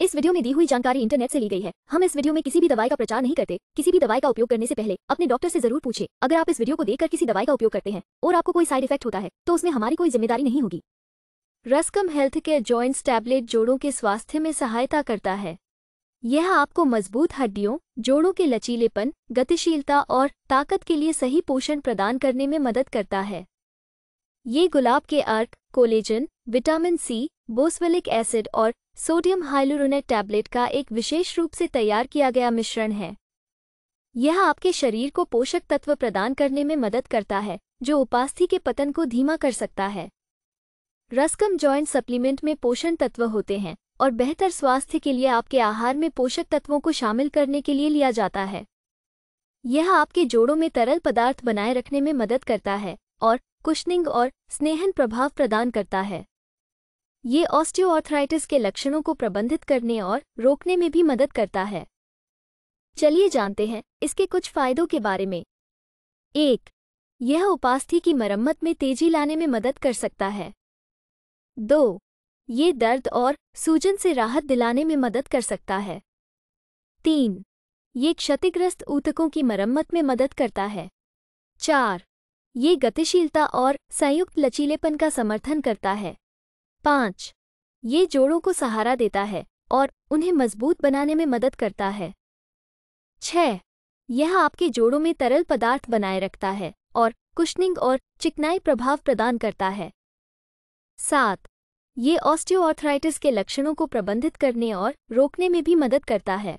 इस वीडियो में दी हुई जानकारी इंटरनेट से ली गई है हम इस वीडियो में किसी भी दवाई का प्रचार नहीं करते किसी भी दवाई का उपयोग करने से पहले अपने डॉक्टर से जरूर पूछे अगर आप इस वीडियो को देखकर किसी दवाई का उपयोग करते हैं और आपको कोई साइड इफेक्ट होता है तो उसमें हमारी कोई जिम्मेदारी नहीं होगी रस्कम हेल्थ केयर जॉइंट्स टैबलेट जोड़ों के स्वास्थ्य में सहायता करता है यह आपको मजबूत हड्डियों जोड़ों के लचीलेपन गतिशीलता और ताकत के लिए सही पोषण प्रदान करने में मदद करता है ये गुलाब के अर्क collagen vitamin C boswellic acid और सोडियम हाइलोरोनेट टैबलेट का एक विशेष रूप से तैयार किया गया मिश्रण है यह आपके शरीर को पोषक तत्व प्रदान करने में मदद करता है जो उपास्थि के पतन को धीमा कर सकता है रस्कम जॉइंट सप्लीमेंट में पोषण तत्व होते हैं और बेहतर स्वास्थ्य के लिए आपके आहार में पोषक तत्वों को शामिल करने के लिए लिया जाता है यह आपके जोड़ों में तरल पदार्थ बनाए रखने में मदद करता है और कुशनिंग और स्नेहन प्रभाव प्रदान करता है ये ऑस्टियोआर्थराइटिस के लक्षणों को प्रबंधित करने और रोकने में भी मदद करता है चलिए जानते हैं इसके कुछ फायदों के बारे में एक यह उपास्थि की मरम्मत में तेजी लाने में मदद कर सकता है दो ये दर्द और सूजन से राहत दिलाने में मदद कर सकता है तीन ये क्षतिग्रस्त ऊतकों की मरम्मत में मदद करता है चार ये गतिशीलता और संयुक्त लचीलेपन का समर्थन करता है पाँच ये जोड़ों को सहारा देता है और उन्हें मजबूत बनाने में मदद करता है छः यह आपके जोड़ों में तरल पदार्थ बनाए रखता है और कुशनिंग और चिकनाई प्रभाव प्रदान करता है सात ये ऑस्टियोआर्थराइटिस के लक्षणों को प्रबंधित करने और रोकने में भी मदद करता है